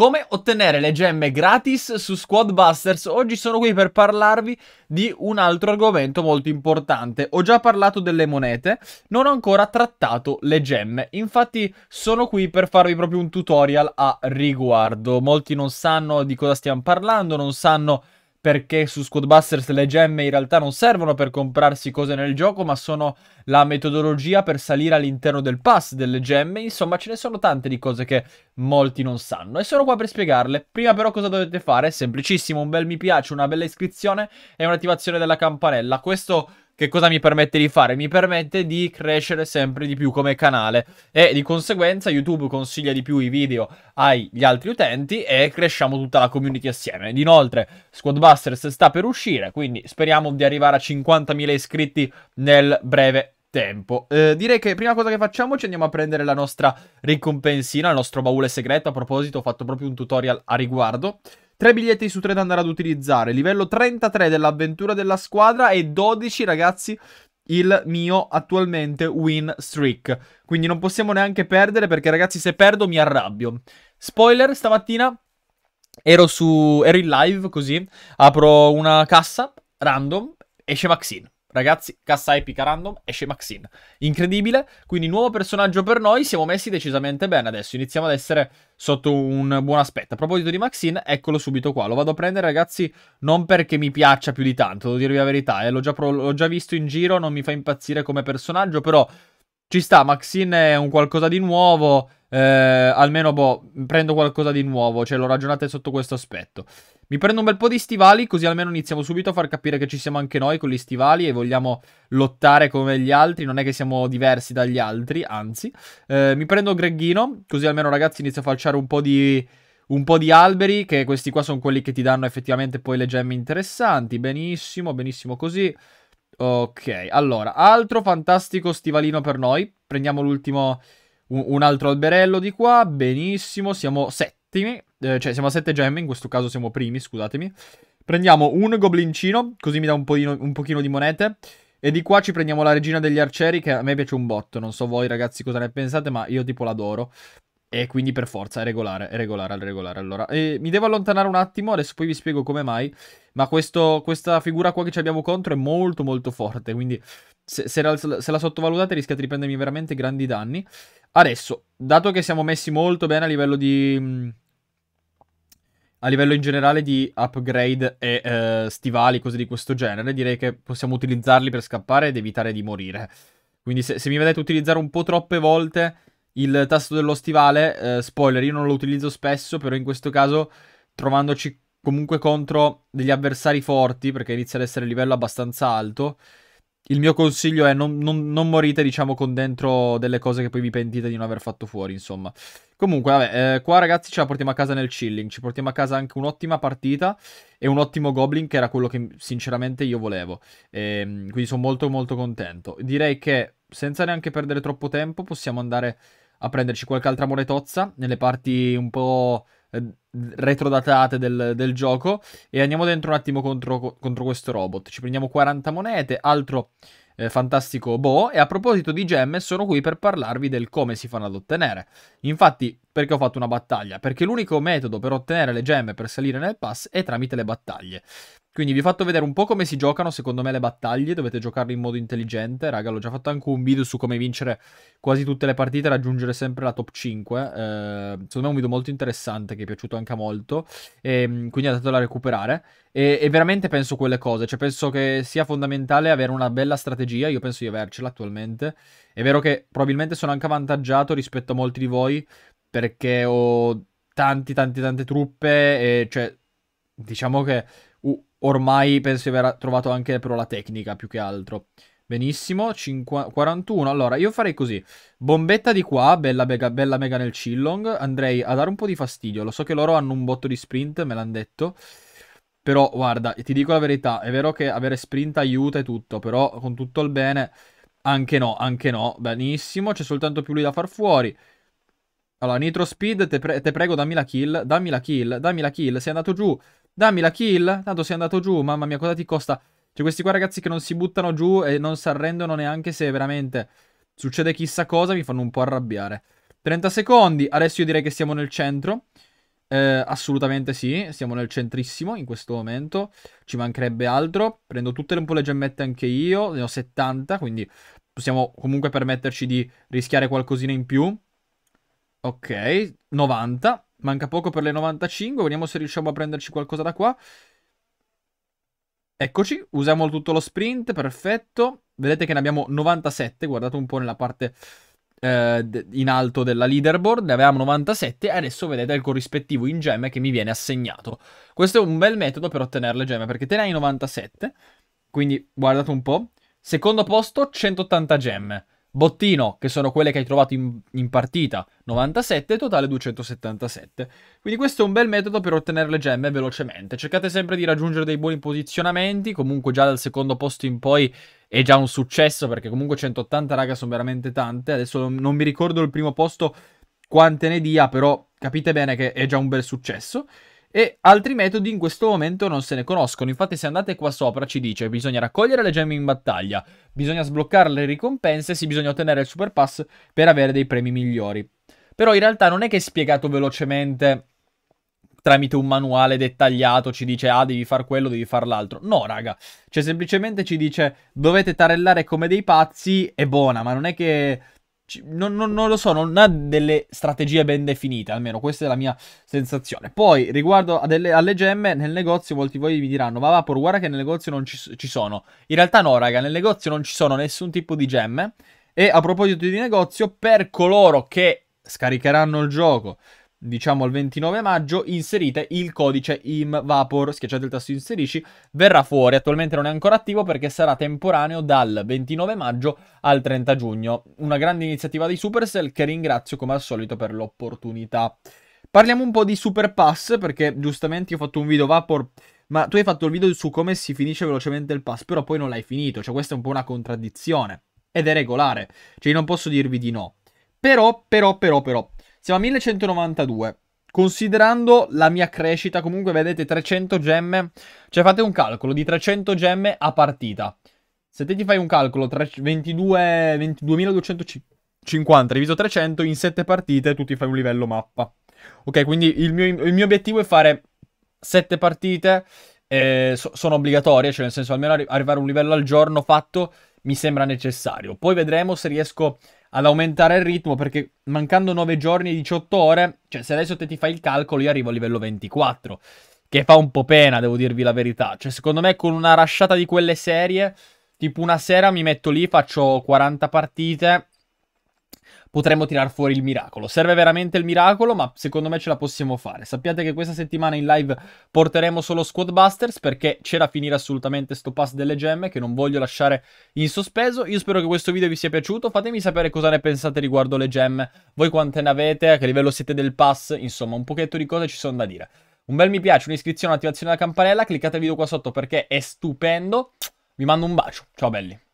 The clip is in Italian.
Come ottenere le gemme gratis su Squadbusters? Oggi sono qui per parlarvi di un altro argomento molto importante. Ho già parlato delle monete, non ho ancora trattato le gemme. Infatti sono qui per farvi proprio un tutorial a riguardo. Molti non sanno di cosa stiamo parlando, non sanno perché su Squadbusters le gemme in realtà non servono per comprarsi cose nel gioco, ma sono la metodologia per salire all'interno del pass delle gemme. Insomma, ce ne sono tante di cose che molti non sanno e sono qua per spiegarle. Prima però cosa dovete fare? Semplicissimo, un bel mi piace, una bella iscrizione e un'attivazione della campanella. Questo che cosa mi permette di fare? Mi permette di crescere sempre di più come canale e di conseguenza YouTube consiglia di più i video agli altri utenti e cresciamo tutta la community assieme. inoltre Squadbusters sta per uscire, quindi speriamo di arrivare a 50.000 iscritti nel breve tempo. Eh, direi che prima cosa che facciamo ci andiamo a prendere la nostra ricompensina, il nostro baule segreto. A proposito, ho fatto proprio un tutorial a riguardo. 3 biglietti su 3 da andare ad utilizzare, livello 33 dell'avventura della squadra e 12 ragazzi il mio attualmente win streak. Quindi non possiamo neanche perdere perché ragazzi se perdo mi arrabbio. Spoiler, stamattina ero, su, ero in live così, apro una cassa random, esce Maxine. Ragazzi, cassa epica random, esce Maxine. Incredibile, quindi nuovo personaggio per noi, siamo messi decisamente bene adesso, iniziamo ad essere sotto un buon aspetto. A proposito di Maxine, eccolo subito qua, lo vado a prendere ragazzi, non perché mi piaccia più di tanto, devo dirvi la verità, eh. l'ho, già pro- l'ho già visto in giro, non mi fa impazzire come personaggio, però ci sta, Maxine è un qualcosa di nuovo, eh, almeno boh, prendo qualcosa di nuovo, cioè lo ragionate sotto questo aspetto. Mi prendo un bel po' di stivali, così almeno iniziamo subito a far capire che ci siamo anche noi con gli stivali e vogliamo lottare come gli altri. Non è che siamo diversi dagli altri, anzi. Eh, mi prendo Greghino, così almeno ragazzi inizio a falciare un po' di... Un po' di alberi, che questi qua sono quelli che ti danno effettivamente poi le gemme interessanti. Benissimo, benissimo così. Ok, allora, altro fantastico stivalino per noi. Prendiamo l'ultimo, un, altro alberello di qua. Benissimo, siamo sette settimi, eh, cioè siamo a sette gemme, in questo caso siamo primi, scusatemi. Prendiamo un goblincino, così mi dà un, po un pochino di monete. E di qua ci prendiamo la regina degli arcieri che a me piace un botto, non so voi ragazzi cosa ne pensate, ma io tipo l'adoro. E quindi per forza è regolare, è regolare, è regolare. Allora, e mi devo allontanare un attimo, adesso poi vi spiego come mai. Ma questo, questa figura qua che ci abbiamo contro è molto molto forte, quindi se, se, la, se, la, sottovalutate rischiate di prendermi veramente grandi danni. Adesso, dato che siamo messi molto bene a livello di... Mm, a livello in generale di upgrade e eh, stivali, cose di questo genere, direi che possiamo utilizzarli per scappare ed evitare di morire. Quindi se, se mi vedete utilizzare un po' troppe volte il tasto dello stivale, eh, spoiler, io non lo utilizzo spesso, però in questo caso trovandoci comunque contro degli avversari forti, perché inizia ad essere livello abbastanza alto, il mio consiglio è non, non, non, morite, diciamo, con dentro delle cose che poi vi pentite di non aver fatto fuori, insomma. Comunque, vabbè, eh, qua ragazzi ce la portiamo a casa nel chilling, ci portiamo a casa anche un'ottima partita e un ottimo Goblin che era quello che sinceramente io volevo. E, ehm, quindi sono molto molto contento. Direi che senza neanche perdere troppo tempo, possiamo andare a prenderci qualche altra monetozza nelle parti un po' eh, retrodatate del, del gioco e andiamo dentro un attimo contro, contro questo robot. Ci prendiamo 40 monete, altro eh, fantastico boh. E a proposito di gemme, sono qui per parlarvi del come si fanno ad ottenere. Infatti, perché ho fatto una battaglia. Perché l'unico metodo per ottenere le gemme per salire nel pass è tramite le battaglie. Quindi vi ho fatto vedere un po' come si giocano, secondo me, le battaglie. Dovete giocarle in modo intelligente. Raga, l'ho già fatto anche un video su come vincere quasi tutte le partite e raggiungere sempre la top 5. Eh, secondo me è un video molto interessante che è piaciuto anche molto. E, ehm, quindi andatelo a recuperare. E, e, veramente penso quelle cose. Cioè, penso che sia fondamentale avere una bella strategia. Io penso di avercela attualmente. È vero che probabilmente sono anche avvantaggiato rispetto a molti di voi perché ho tanti, tanti, tante truppe e cioè, diciamo che ormai penso di aver trovato anche però la tecnica più che altro. Benissimo, 50, 41. Allora, io farei così. Bombetta di qua, bella, bega, bella mega nel Chillong. Andrei a dare un po' di fastidio. Lo so che loro hanno un botto di sprint, me l'hanno detto. Però, guarda, ti dico la verità. È vero che avere sprint aiuta e tutto, però con tutto il bene... Anche no, anche no. Benissimo, c'è soltanto più lui da far fuori. Allora, Nitro Speed, te, pre te, prego dammi la kill, dammi la kill, dammi la kill, sei andato giù, dammi la kill, tanto sei andato giù, mamma mia cosa ti costa? Cioè questi qua ragazzi che non si buttano giù e non si arrendono neanche se veramente succede chissà cosa mi fanno un po' arrabbiare. 30 secondi, adesso io direi che siamo nel centro, eh, assolutamente sì, siamo nel centrissimo in questo momento, ci mancherebbe altro, prendo tutte un po' le gemmette anche io, ne ho 70, quindi possiamo comunque permetterci di rischiare qualcosina in più. Ok, 90. Manca poco per le 95. Vediamo se riusciamo a prenderci qualcosa da qua. Eccoci, usiamo tutto lo sprint, perfetto. Vedete che ne abbiamo 97, guardate un po' nella parte eh, in alto della leaderboard, ne avevamo 97 e adesso vedete il corrispettivo in gemme che mi viene assegnato. Questo è un bel metodo per ottenere le gemme, perché te ne hai 97, quindi guardate un po'. Secondo posto, 180 gemme bottino, che sono quelle che hai trovato in, in, partita, 97, totale 277. Quindi questo è un bel metodo per ottenere le gemme velocemente. Cercate sempre di raggiungere dei buoni posizionamenti, comunque già dal secondo posto in poi è già un successo, perché comunque 180 raga sono veramente tante. Adesso non mi ricordo il primo posto quante ne dia, però capite bene che è già un bel successo e altri metodi in questo momento non se ne conoscono. Infatti, se andate qua sopra ci dice: bisogna raccogliere le gemme in battaglia, bisogna sbloccare le ricompense, e sì, bisogna ottenere il super pass per avere dei premi migliori. Però in realtà non è che è spiegato velocemente tramite un manuale dettagliato ci dice ah devi far quello, devi far l'altro. No, raga, cioè semplicemente ci dice dovete tarellare come dei pazzi e buona, ma non è che non, non, non, lo so, non ha delle strategie ben definite, almeno questa è la mia sensazione. Poi, riguardo delle, alle gemme, nel negozio molti di voi mi diranno, ma Vapor, guarda che nel negozio non ci, ci, sono. In realtà no, raga, nel negozio non ci sono nessun tipo di gemme. E a proposito di negozio, per coloro che scaricheranno il gioco, diciamo il 29 maggio, inserite il codice IMVAPOR, schiacciate il tasto inserisci, verrà fuori, attualmente non è ancora attivo perché sarà temporaneo dal 29 maggio al 30 giugno. Una grande iniziativa di Supercell che ringrazio come al solito per l'opportunità. Parliamo un po' di Super Pass perché giustamente ho fatto un video Vapor ma tu hai fatto il video su come si finisce velocemente il pass, però poi non l'hai finito, cioè questa è un po' una contraddizione. Ed è regolare, cioè io non posso dirvi di no. Però, però, però, però, siamo a 1192. Considerando la mia crescita, comunque vedete 300 gemme, cioè fate un calcolo di 300 gemme a partita. Se te ti fai un calcolo, 22.250 22, diviso 300, in 7 partite tu ti fai un livello mappa. Ok, quindi il mio, il mio obiettivo è fare 7 partite, eh, so, sono obbligatorie, cioè nel senso almeno arrivare a un livello al giorno fatto mi sembra necessario. Poi vedremo se riesco ad aumentare il ritmo perché mancando 9 giorni e 18 ore, cioè se adesso te ti fai il calcolo io arrivo a livello 24, che fa un po' pena, devo dirvi la verità. Cioè secondo me con una rasciata di quelle serie, tipo una sera mi metto lì, faccio 40 partite potremmo tirar fuori il miracolo. Serve veramente il miracolo, ma secondo me ce la possiamo fare. Sappiate che questa settimana in live porteremo solo Squad Busters perché c'era a finire assolutamente sto pass delle gemme che non voglio lasciare in sospeso. Io spero che questo video vi sia piaciuto, fatemi sapere cosa ne pensate riguardo le gemme, voi quante ne avete, a che livello siete del pass, insomma un pochetto di cose ci sono da dire. Un bel mi piace, un'iscrizione, un'attivazione della campanella, cliccate il video qua sotto perché è stupendo. Vi mando un bacio, ciao belli.